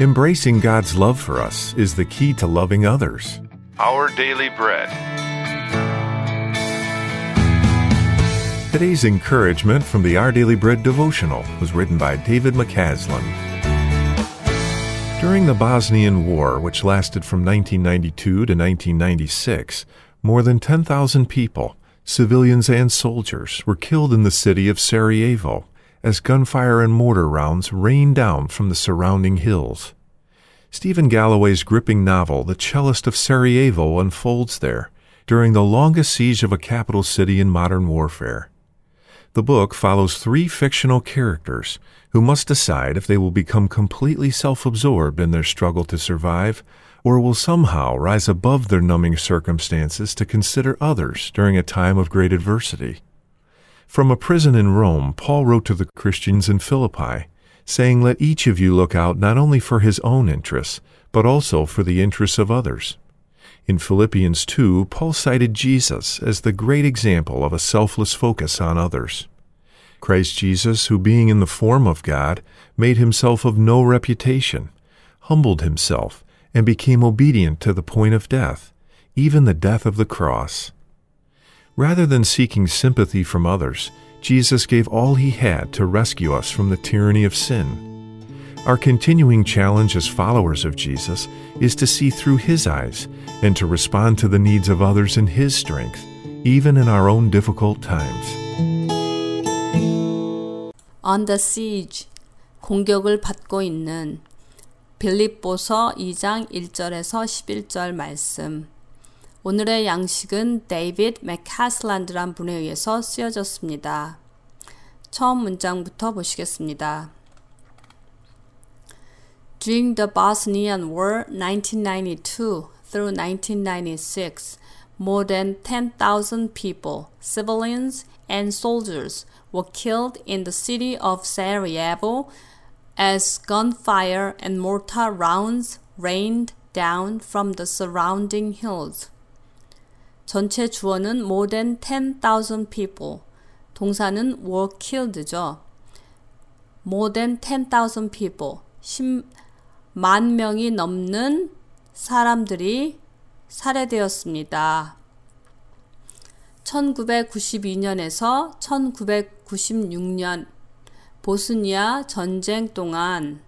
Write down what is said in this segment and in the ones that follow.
Embracing God's love for us is the key to loving others. Our Daily Bread. Today's encouragement from the Our Daily Bread devotional was written by David McCaslin. During the Bosnian War, which lasted from 1992 to 1996, more than 10,000 people, civilians and soldiers, were killed in the city of Sarajevo as gunfire and mortar rounds rained down from the surrounding hills. Stephen Galloway's gripping novel, The Cellist of Sarajevo, unfolds there, during the longest siege of a capital city in modern warfare. The book follows three fictional characters who must decide if they will become completely self absorbed in their struggle to survive or will somehow rise above their numbing circumstances to consider others during a time of great adversity. From a prison in Rome, Paul wrote to the Christians in Philippi, saying, Let each of you look out not only for his own interests, but also for the interests of others. In Philippians 2, Paul cited Jesus as the great example of a selfless focus on others. Christ Jesus, who being in the form of God, made himself of no reputation, humbled himself, and became obedient to the point of death, even the death of the cross. Rather than seeking sympathy from others, Jesus gave all he had to rescue us from the tyranny of sin. Our continuing challenge as followers of Jesus is to see through his eyes and to respond to the needs of others in his strength, even in our own difficult times. On the siege, 공격을 받고 있는 빌립보서 2장 1절에서 11절 말씀 오늘의 양식은 데이빗 맥하슬란드란 분에 의해서 쓰여졌습니다. 처음 문장부터 보시겠습니다. During the Bosnian War 1992 through 1996, more than 10,000 people, civilians and soldiers, were killed in the city of Sarajevo as gunfire and mortar rounds rained down from the surrounding hills. 전체 주어는 more than 10,000 people. 동사는 were killed죠. more than 10,000 people. 10만 명이 넘는 사람들이 살해되었습니다. 1992년에서 1996년 보스니아 전쟁 동안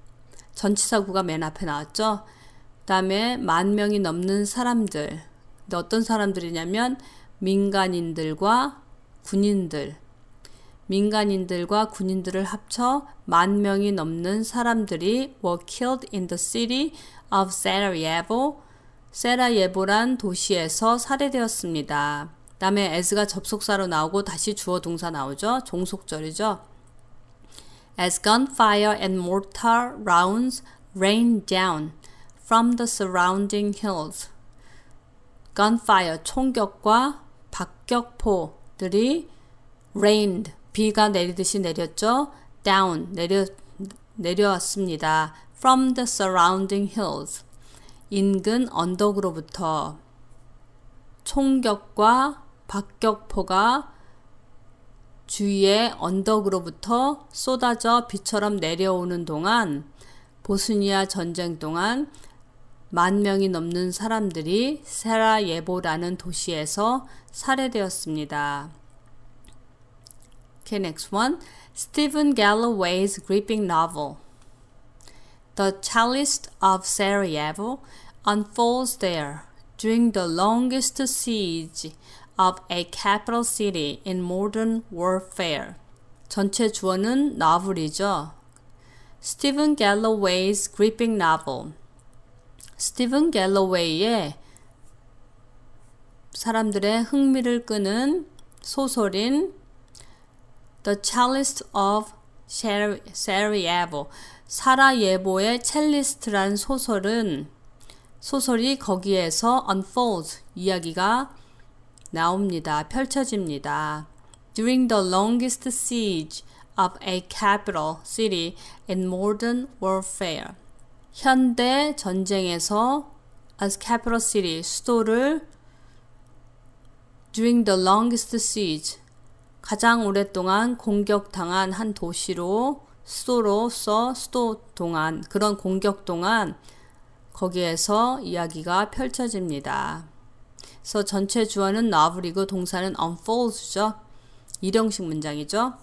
전치사구가 맨 앞에 나왔죠. 그 다음에 만 명이 넘는 사람들. 근데 어떤 사람들이냐면 민간인들과 군인들, 민간인들과 군인들을 합쳐 만 명이 넘는 사람들이 were killed in the city of Sarajevo. 세라예보란 도시에서 살해되었습니다. 다음에 as가 접속사로 나오고 다시 주어 동사 나오죠. 종속절이죠. As gunfire and mortar rounds rained down from the surrounding hills. gunfire 총격과 박격포들이 rained 비가 내리듯이 내렸죠. down 내려 내려왔습니다. from the surrounding hills 인근 언덕으로부터 총격과 박격포가 주위의 언덕으로부터 쏟아져 비처럼 내려오는 동안 보스니아 전쟁 동안 만 명이 넘는 사람들이 세라예보라는 도시에서 살해되었습니다. Okay, next one. Stephen Galloway's gripping novel. The Cellist of Sarajevo unfolds there during the longest siege of a capital city in modern warfare. 전체 주어는 novel이죠. Stephen Galloway's gripping novel. 스티븐 갤러웨이의 사람들의 흥미를 끄는 소설인 The Cellist of Sarajevo 사라예보의 첼리스트란 소설은 소설이 거기에서 unfolds 이야기가 나옵니다. 펼쳐집니다. During the longest siege of a capital city in modern warfare 현대 전쟁에서 as capital city 수도를 during the longest siege 가장 오랫동안 공격당한 한 도시로 수도로서 수도 동안 그런 공격 동안 거기에서 이야기가 펼쳐집니다. 그래서 전체 주어는 novel이고 동사는 unfolds죠. 일형식 문장이죠.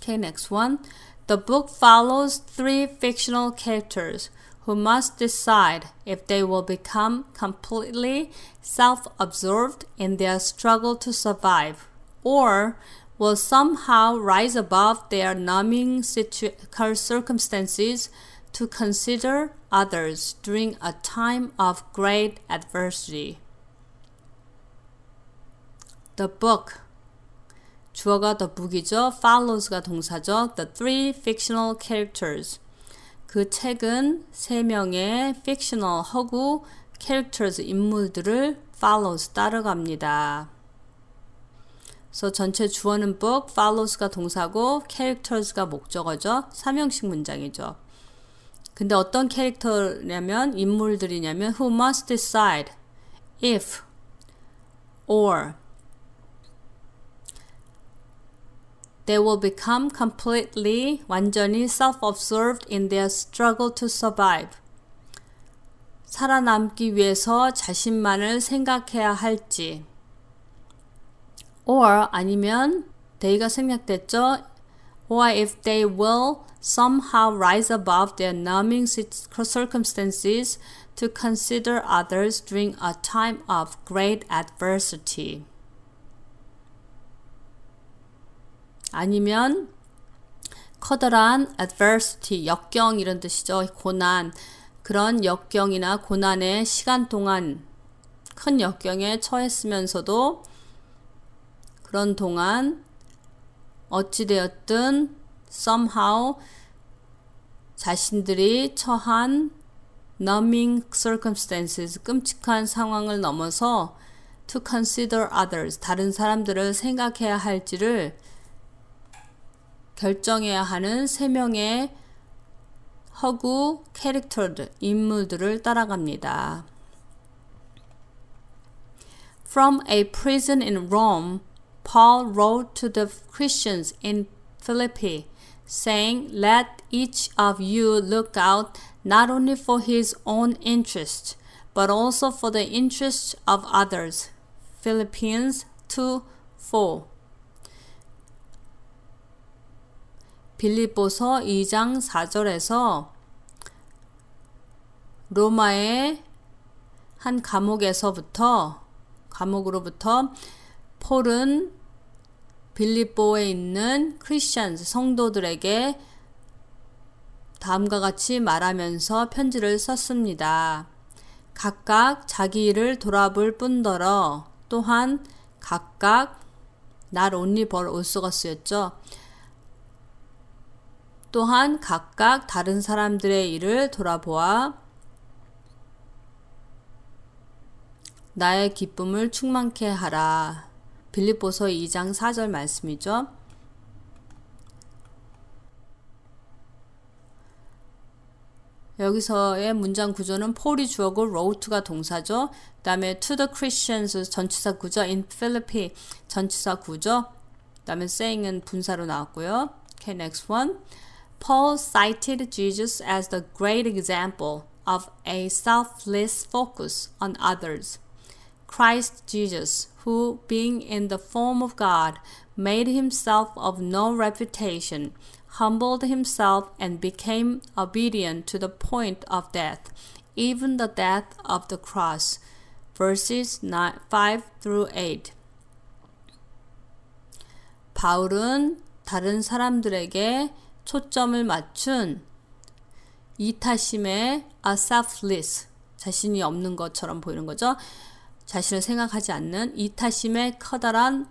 Okay, next one. The book follows three fictional characters who must decide if they will become completely self absorbed in their struggle to survive or will somehow rise above their numbing circumstances to consider others during a time of great adversity. The book 주어가 the book이죠. follows,가 동사죠. The three fictional characters. 그 책은 세 명의 fictional 허구 characters 인물들을 follows 따라갑니다. 그래서 전체 주어는 book, follows가 동사고 characters가 목적어죠. 삼형식 문장이죠. 근데 어떤 캐릭터냐면 인물들이냐면 who must decide if or they will become completely 완전히 self-absorbed in their struggle to survive. 살아남기 위해서 자신만을 생각해야 할지 or 아니면 they가 생략됐죠. or if they will somehow rise above their numbing circumstances to consider others during a time of great adversity. 아니면 커다란 adversity, 역경 이런 뜻이죠. 고난. 그런 역경이나 고난의 시간 동안 큰 역경에 처했으면서도 그런 동안 어찌되었든 somehow 자신들이 처한 numbing circumstances, 끔찍한 상황을 넘어서 to consider others, 다른 사람들을 생각해야 할지를 결정해야 하는 허구 캐릭터들, 인물들을 따라갑니다. From a prison in Rome, Paul wrote to the Christians in Philippi, saying, Let each of you look out not only for his own interest, but also for the interests of others. Philippians 2 4. 빌립보서 2장 4절에서 로마의 한 감옥에서부터 감옥으로부터 폴은 빌립보에 있는 크리스천 성도들에게 다음과 같이 말하면서 편지를 썼습니다. 각각 자기 일을 돌아볼 뿐더러 또한 각각 날 only 벌 올수가스였죠. 또한 각각 다른 사람들의 일을 돌아보아 나의 기쁨을 충만케 하라. 빌립보서 2장 4절 말씀이죠. 여기서의 문장 구조는 폴이 주어고 로우트가 동사죠. 그 다음에 to the Christians 전치사 구조, in Philippi 전치사 구조, 그 다음에 saying은 분사로 나왔고요. Okay, next one. Paul cited Jesus as the great example of a selfless focus on others. Christ Jesus, who, being in the form of God, made himself of no reputation, humbled himself and became obedient to the point of death, even the death of the cross. Verses 9, 5 through 8. 바울은 다른 사람들에게 초점을 맞춘 이타심의 아사플리스 자신이 없는 것처럼 보이는 거죠. 자신을 생각하지 않는 이타심의 커다란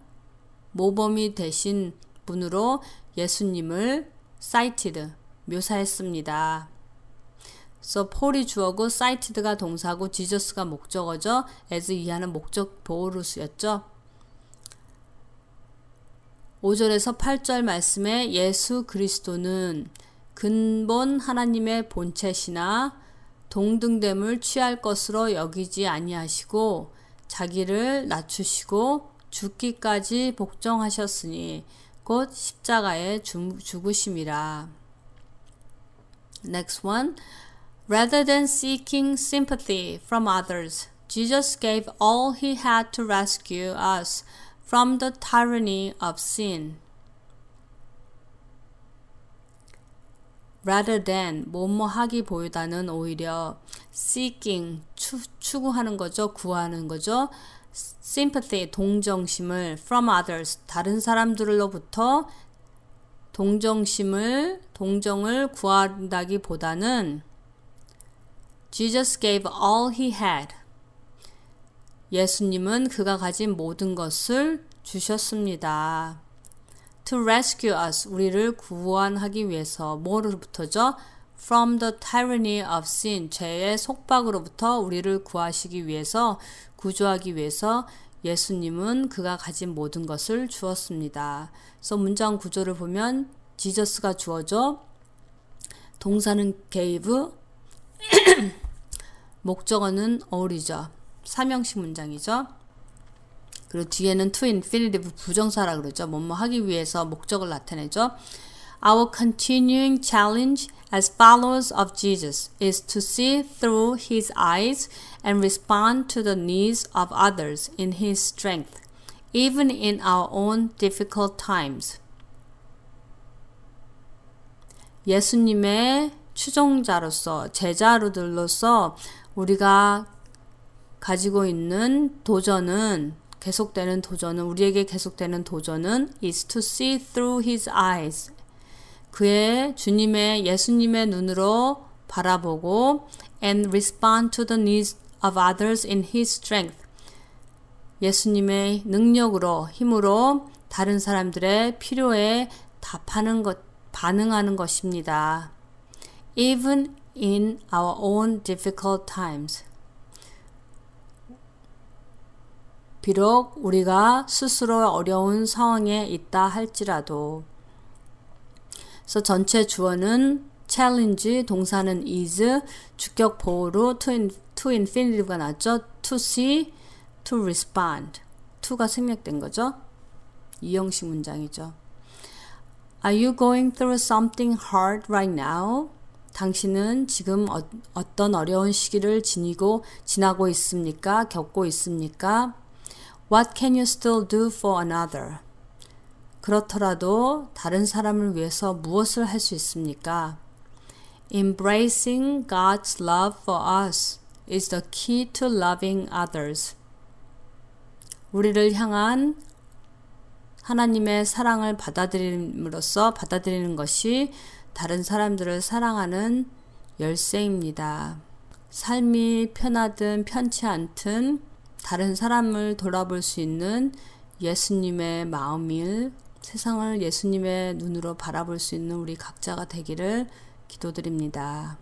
모범이 되신 분으로 예수님을 사이티드 묘사했습니다. 그래서 폴이 주어고 사이티드가 동사고 지저스가 목적어죠. as 이하는 목적 보호루스였죠. 5절에서 8절 말씀에 예수 그리스도는 근본 하나님의 본체시나 동등됨을 취할 것으로 여기지 아니하시고 자기를 낮추시고 죽기까지 복종하셨으니 곧 십자가에 죽으심이라. Next one. Rather than seeking sympathy from others, Jesus gave all he had to rescue us from the tyranny of sin. rather than 뭐뭐 하기 보다는 오히려 seeking 추, 추구하는 거죠. 구하는 거죠. sympathy 동정심을 from others 다른 사람들로부터 동정심을 동정을 구한다기보다는 Jesus gave all he had 예수님은 그가 가진 모든 것을 주셨습니다. To rescue us, 우리를 구원하기 위해서 뭐로부터죠? From the tyranny of sin, 죄의 속박으로부터 우리를 구하시기 위해서, 구조하기 위해서 예수님은 그가 가진 모든 것을 주었습니다. 그래서 문장 구조를 보면 지저스가 주어져 동사는 gave 목적어는 어울리죠. 삼형식 문장이죠. 그리고 뒤에는 to infinitive 부정사라 그러죠. 뭐 뭐 하기 위해서 목적을 나타내죠. Our continuing challenge as followers of Jesus is to see through his eyes and respond to the needs of others in his strength, even in our own difficult times. 예수님의 추종자로서, 제자로들로서 우리가 가지고 있는 도전은 계속되는 도전은 우리에게 계속되는 도전은 is to see through his eyes. 그의 주님의 예수님의 눈으로 바라보고 and respond to the needs of others in his strength. 예수님의 능력으로 힘으로 다른 사람들의 필요에 답하는 것 반응하는 것입니다. Even in our own difficult times. 비록 우리가 스스로 어려운 상황에 있다 할지라도 그래서 전체 주어는 challenge, 동사는 is, 주격 보호로 to, in, to infinitive가 났죠. to see, to respond. to가 생략된 거죠. 이형식 문장이죠. Are you going through something hard right now? 당신은 지금 어, 떤 어려운 시기를 지니고 지나고 있습니까? 겪고 있습니까? What can you still do for another? 그렇더라도 다른 사람을 위해서 무엇을 할 수 있습니까? Embracing God's love for us is the key to loving others. 우리를 향한 하나님의 사랑을 받아들임으로써 받아들이는 것이 다른 사람들을 사랑하는 열쇠입니다. 삶이 편하든 편치 않든 다른 사람을 돌아볼 수 있는 예수님의 마음일 세상을 예수님의 눈으로 바라볼 수 있는 우리 각자가 되기를 기도드립니다.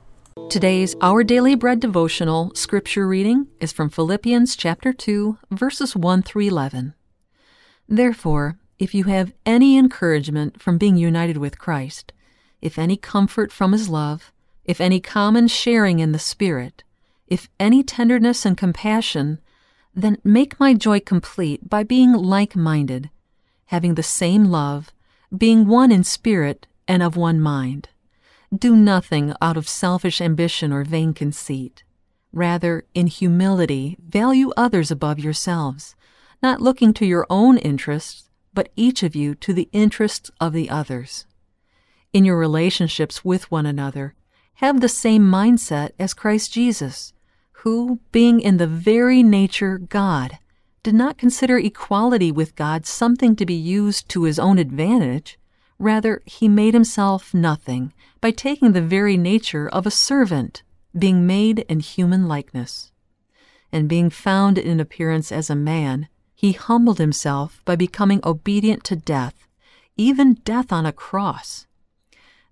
Today's Our Daily Bread devotional scripture reading is from Philippians chapter 2 verses 1 through 11. Therefore, if you have any encouragement from being united with Christ, if any comfort from his love, if any common sharing in the Spirit, if any tenderness and compassion, then make my joy complete by being like minded, having the same love, being one in spirit and of one mind. Do nothing out of selfish ambition or vain conceit. Rather, in humility, value others above yourselves, not looking to your own interests, but each of you to the interests of the others. In your relationships with one another, have the same mindset as Christ Jesus who, being in the very nature God, did not consider equality with God something to be used to his own advantage. Rather, he made himself nothing by taking the very nature of a servant, being made in human likeness. And being found in appearance as a man, he humbled himself by becoming obedient to death, even death on a cross.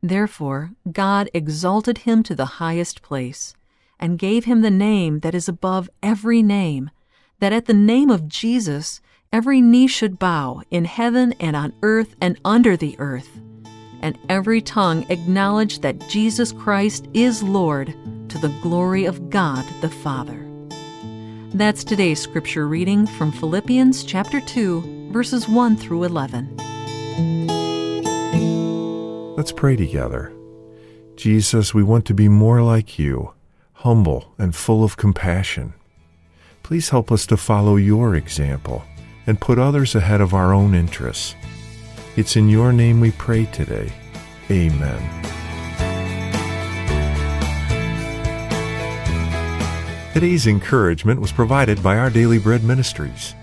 Therefore, God exalted him to the highest place and gave him the name that is above every name, that at the name of Jesus every knee should bow in heaven and on earth and under the earth, and every tongue acknowledge that Jesus Christ is Lord to the glory of God the Father. That's today's scripture reading from Philippians chapter 2, verses 1 through 11. Let's pray together. Jesus, we want to be more like you humble and full of compassion. Please help us to follow your example and put others ahead of our own interests. It's in your name we pray today. Amen. Today's encouragement was provided by our Daily Bread Ministries.